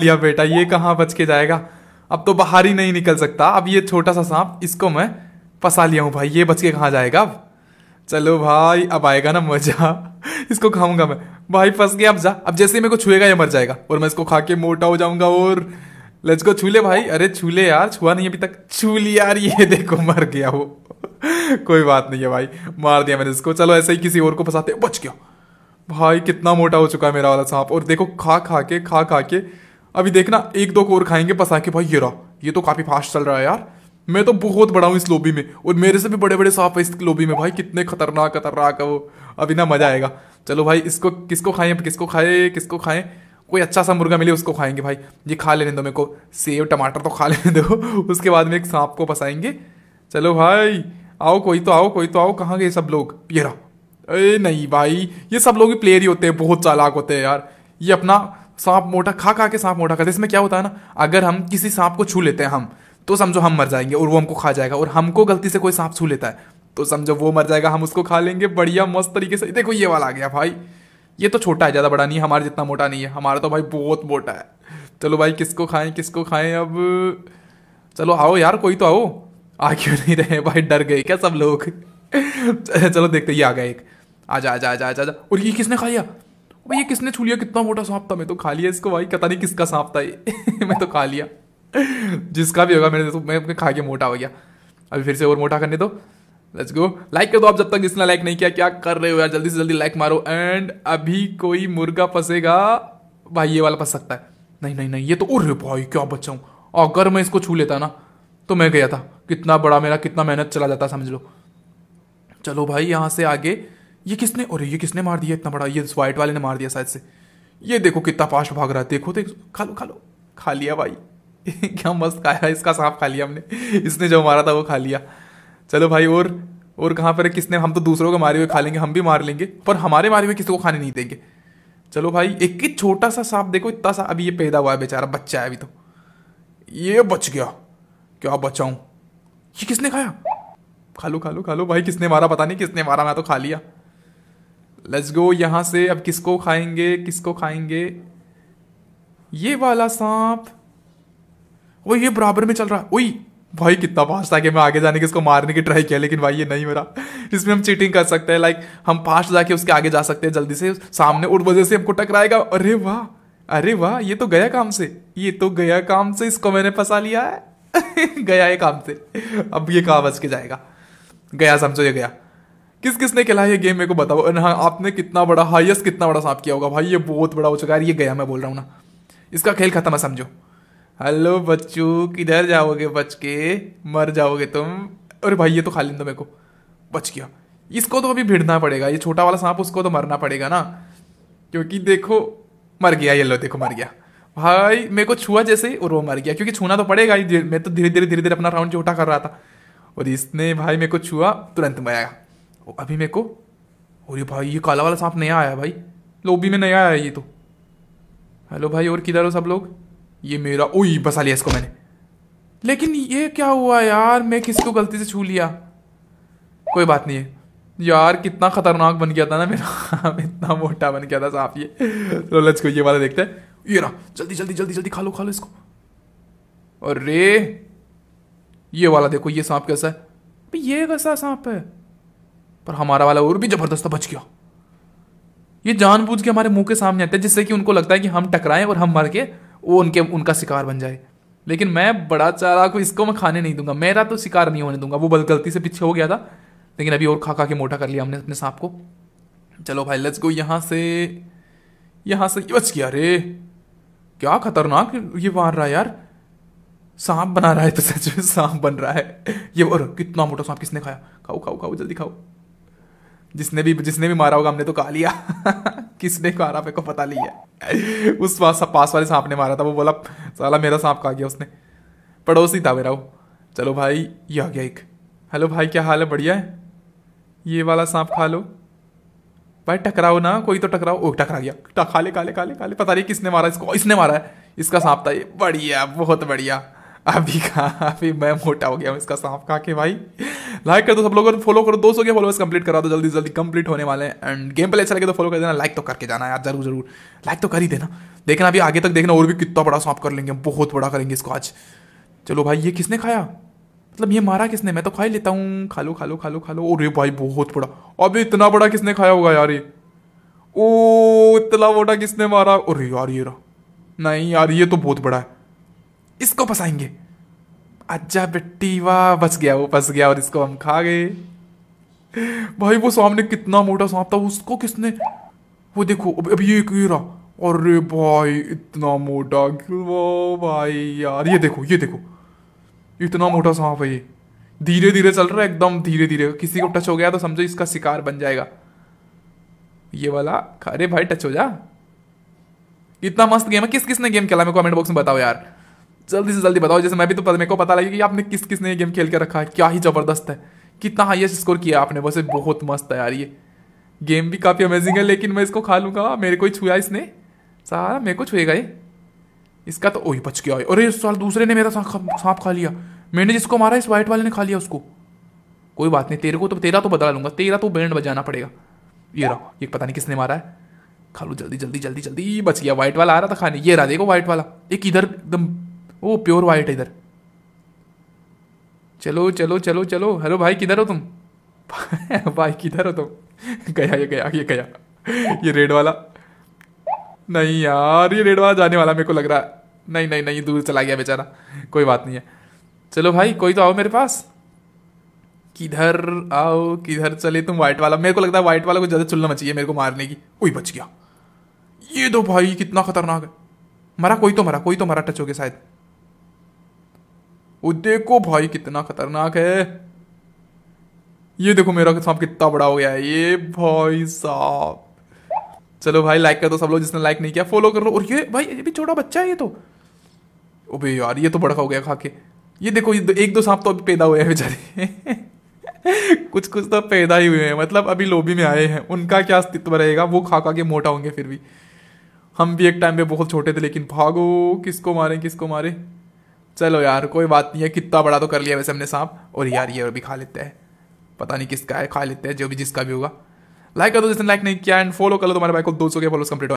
लिया बेटा ये कहाँ बच के जाएगा अब तो बाहर ही नहीं निकल सकता अब ये छोटा सा सांप इसको मैं फंसा लिया हूँ भाई ये बच के कहाँ जाएगा अब चलो भाई अब आएगा ना मजा इसको खाऊंगा मैं भाई फंस गया अब जा अब जैसे ही मेरे को छुएगा ये मर जाएगा और मैं इसको खा के मोटा हो जाऊंगा और लच को छू ले भाई अरे छू ले यार छुआ नहीं अभी तक छू लिया यार ये देखो मर गया वो कोई बात नहीं है भाई मार दिया मैंने इसको चलो ऐसे ही किसी और को फंसाते बच गया भाई कितना मोटा हो चुका है मेरा वाला सांप और देखो खा खा के खा खा के अभी देखना एक दो कोर खाएंगे पसा के भाई ये रहा ये तो काफ़ी फास्ट चल रहा है यार मैं तो बहुत बड़ा हूँ इस लोबी में और मेरे से भी बड़े बड़े सांप है इस लोबी में भाई कितने खतरनाक खतरनाक है वो अभी ना मज़ा आएगा चलो भाई इसको किसको खाएं किसको खाए किसको खाएं कोई अच्छा सा मुर्गा मिले उसको खाएंगे भाई ये खा लेने दो मेरे को सेब टमाटर तो खा लेने दो उसके बाद में एक सांप को पसाएंगे चलो भाई आओ कोई तो आओ कोई तो आओ कहाँ गए सब लोग ये रहा अरे नहीं भाई ये सब लोग ही प्लेयर ही होते हैं बहुत चालाक होते हैं यार ये अपना सांप मोटा खा खा के सांप मोटा करते इसमें क्या होता है ना अगर हम किसी सांप को छू लेते हैं हम तो समझो हम मर जाएंगे और वो हमको खा जाएगा और हमको गलती से कोई सांप छू लेता है तो समझो वो मर जाएगा हम उसको खा लेंगे बढ़िया मस्त तरीके से देखो ये वाला आ गया भाई ये तो छोटा है ज़्यादा बड़ा नहीं है हमारा जितना मोटा नहीं है हमारा तो भाई बहुत मोटा है चलो भाई किसको खाएं किसको खाएं अब चलो आओ यार कोई तो आओ आ क्यों नहीं रहे भाई डर गए क्या सब लोग चलो देखते ये आ गए एक आजा आजा आजा आजा और ये किसने खा लिया भाई ये किसने छू लिया कितना मोटा सांप था मैं तो खा लिया इसको भाई पता नहीं किसका सांप था ये मैं तो खा लिया जिसका भी होगा मैंने तो मैं खा के मोटा हो गया अभी फिर से और मोटा करने दो लेट्स गो लाइक कर दो आप जब तक जिसने लाइक नहीं किया क्या कर रहे हो यार जल्दी से जल्दी लाइक मारो एंड अभी कोई मुर्गा फंसेगा भाई ये वाला फंस सकता है नहीं नहीं नहीं ये तो अरे भाई क्या बच्चा हूँ अगर मैं इसको छू लेता ना तो मैं गया था कितना बड़ा मेरा कितना मेहनत चला जाता समझ लो चलो भाई यहाँ से आगे ये किसने और ये किसने मार दिया इतना बड़ा ये वाइट वाले ने मार दिया शायद से ये देखो कितना फास्ट भाग रहा है देखो देखो खा लो खा लो खा लिया भाई क्या मस्त खाया इसका सांप खा लिया हमने इसने जो मारा था वो खा लिया चलो भाई और और कहाँ पर किसने हम तो दूसरों को मारे हुए खा लेंगे हम भी मार लेंगे पर हमारे मारे हुए किसी को खाने नहीं देंगे चलो भाई एक ही छोटा सा सांप देखो इतना सा अभी ये पैदा हुआ है बेचारा बच्चा है अभी तो ये बच गया क्या बचाऊं ये किसने खाया खा लो खा लो खा लो भाई किसने मारा पता नहीं किसने मारा मैं तो खा लिया लेट्स गो यहां से अब किसको खाएंगे किसको खाएंगे ये वाला सांप वो ये बराबर में चल रहा है भाई कितना पास था कि मैं आगे जाने के इसको मारने की ट्राई किया लेकिन भाई ये नहीं मेरा इसमें हम चीटिंग कर सकते हैं लाइक हम फास्ट जाके उसके आगे जा सकते हैं जल्दी से सामने उठ वजह से हमको टकराएगा अरे वाह अरे वाह ये तो गया काम से ये तो गया काम से इसको मैंने फंसा लिया है गया है काम से अब ये कहा बच के जाएगा गया समझो ये गया किस किसने खेला ये गेम मेरे को बताओ हाँ आपने कितना बड़ा हाईएस्ट कितना बड़ा सांप किया होगा भाई ये बहुत बड़ा हो चुका है ये गया मैं बोल रहा हूँ ना इसका खेल खत्म है समझो हेलो बच्चू किधर जाओगे बच के मर जाओगे तुम अरे भाई ये तो खा लें मेरे को बच गया इसको तो अभी भिड़ना पड़ेगा ये छोटा वाला सांप उसको तो मरना पड़ेगा ना क्योंकि देखो मर गया ये लो देखो मर गया भाई मेरे को छुआ जैसे और वो मर गया क्योंकि छूना तो पड़ेगा ही मैं तो धीरे धीरे धीरे धीरे अपना राउंड छोटा कर रहा था और इसने भाई मेरे को छुआ तुरंत मराया अभी मेरे को अरे भाई ये काला वाला सांप नया आया भाई लोबी में नया आया ये तो हेलो भाई और किधर हो सब लोग ये मेरा ओ बसा लिया इसको मैंने लेकिन ये क्या हुआ यार मैं किसको गलती से छू लिया कोई बात नहीं है यार कितना खतरनाक बन गया था ना मेरा इतना मोटा बन गया था सांप ये तो लच को ये वाला देखते हैं ये ना जल्दी जल्दी जल्दी जल्दी खा लो खा लो इसको अरे ये वाला देखो ये सांप कैसा है ये कैसा सांप है पर हमारा वाला और भी ज़बरदस्त बच गया ये जानबूझ के हमारे मुंह के सामने आते हैं जिससे कि उनको लगता है कि हम टकराएं और हम मर के वो उनके उनका शिकार बन जाए लेकिन मैं बड़ा चारा को इसको मैं खाने नहीं दूंगा मेरा तो शिकार नहीं होने दूंगा वो बल गलती से पीछे हो गया था लेकिन अभी और खा खा के मोटा कर लिया हमने अपने सांप को चलो भाई लेट्स गो यहाँ से यहाँ से बच गया अरे क्या खतरनाक ये मार रहा है यार सांप बना रहा है तो सच में सांप बन रहा है ये और कितना मोटा सांप किसने खाया खाओ खाओ खाओ जल्दी खाओ जिसने भी जिसने भी मारा होगा हमने तो कहा लिया किसने मारा मेरे को पता लिया उस पास वाले सांप ने मारा था वो बोला साला मेरा सांप खा गया उसने पड़ोसी था मेरा वो चलो भाई ये आ गया एक हेलो भाई क्या हाल है बढ़िया है ये वाला सांप खा लो भाई टकराओ ना कोई तो टकराओ ओ टकरा गया खा ले काले काले काले पता नहीं किसने मारा इसको इसने मारा है इसका सांप था ये बढ़िया बहुत बढ़िया अभी कहा अभी मैं मोटा हो गया हूँ इसका सांप खा के भाई लाइक कर दो सब लोग और फॉलो करो दो सौ के फॉलोअर्स कंप्लीट करा दो जल्दी जल्दी कंप्लीट होने वाले हैं एंड गेम प्ले अच्छा लगे तो फॉलो कर देना लाइक तो करके जाना यार जरूर जरूर लाइक तो कर ही देना देखना अभी आगे तक देखना और भी कितना बड़ा सॉप कर लेंगे बहुत बड़ा करेंगे इसको आज चलो भाई ये किसने खाया मतलब ये मारा किसने मैं तो खा ही लेता हूँ खा लो खा लो खा लो खा लो अरे भाई बहुत बड़ा अबे इतना बड़ा किसने खाया होगा यार ये ओ इतना बड़ा किसने मारा अरे यार ये रहा नहीं यार ये तो बहुत बड़ा है इसको फसाएंगे अच्छा बिट्टी वाह बस गया वो फंस गया और इसको हम खा गए भाई वो सामने कितना मोटा सांप था उसको किसने वो देखो अब ये रहा अरे भाई इतना मोटा वो भाई यार ये देखो ये देखो इतना मोटा सांप है ये धीरे धीरे चल रहा है एकदम धीरे धीरे किसी को टच हो गया तो समझो इसका शिकार बन जाएगा ये वाला अरे भाई टच हो जा इतना मस्त गेम है किस किसने गेम खेला मेरे कमेंट बॉक्स में बताओ यार जल्दी से जल्दी बताओ जैसे मैं भी तो मेरे को पता लगे कि आपने किस किसने ये गेम खेल के रखा है क्या ही ज़बरदस्त है कितना हाइएस्ट स्कोर किया आपने वैसे बहुत मस्त है यार ये गेम भी काफ़ी अमेजिंग है लेकिन मैं इसको खा लूँगा मेरे को ही छुआ इसने सारा मेरे को छुएगा ये इसका तो वही बच गया अरे इस साल दूसरे ने मेरा सांप खा लिया मैंने जिसको मारा इस वाइट वाले ने खा लिया उसको कोई बात नहीं तेरे को तो तेरा तो बदला लूंगा तेरा तो बैंड बजाना पड़ेगा ये रहा ये पता नहीं किसने मारा है खा लो जल्दी जल्दी जल्दी जल्दी बच गया वाइट वाला आ रहा था खाने ये रहा देखो वाइट वाला एक इधर एकदम ओ प्योर वाइट है इधर चलो चलो चलो चलो हेलो भाई किधर हो तुम भाई किधर हो तुम गया ये गया ये गया ये रेड वाला नहीं यार ये रेड वाला जाने वाला मेरे को लग रहा है नहीं नहीं नहीं दूर चला गया बेचारा कोई बात नहीं है चलो भाई कोई तो आओ मेरे पास किधर आओ किधर चले तुम व्हाइट वाला मेरे को लगता है वाइट वाला को ज़्यादा चुलना मचिए मेरे को मारने की कोई बच गया ये दो भाई कितना खतरनाक है मरा कोई तो मरा कोई तो मरा टच हो गया शायद वो देखो भाई कितना खतरनाक है ये देखो मेरा सांप कितना बड़ा हो गया है ये भाई साहब चलो भाई लाइक कर दो सब लोग जिसने लाइक नहीं किया फॉलो कर लो और ये भाई ये भी छोटा बच्चा है ये तो ओबे यार ये तो बड़का हो गया खाके ये देखो ये दो, एक दो सांप तो अभी पैदा हुए हैं बेचारे कुछ कुछ तो पैदा ही हुए हैं मतलब अभी लोबी में आए हैं उनका क्या अस्तित्व रहेगा वो खा खा के मोटा होंगे फिर भी हम भी एक टाइम पे बहुत छोटे थे लेकिन भागो किसको मारे किसको मारे चलो यार कोई बात नहीं है कितना बड़ा तो कर लिया वैसे हमने सांप और यार ये और भी खा लेते हैं पता नहीं किसका है खा लेते हैं जो भी जिसका भी होगा लाइक कर दो जिसने लाइक नहीं किया एंड फॉलो कर लो तुम्हारे भाई को दो सौ के फॉलोस कंप्लीट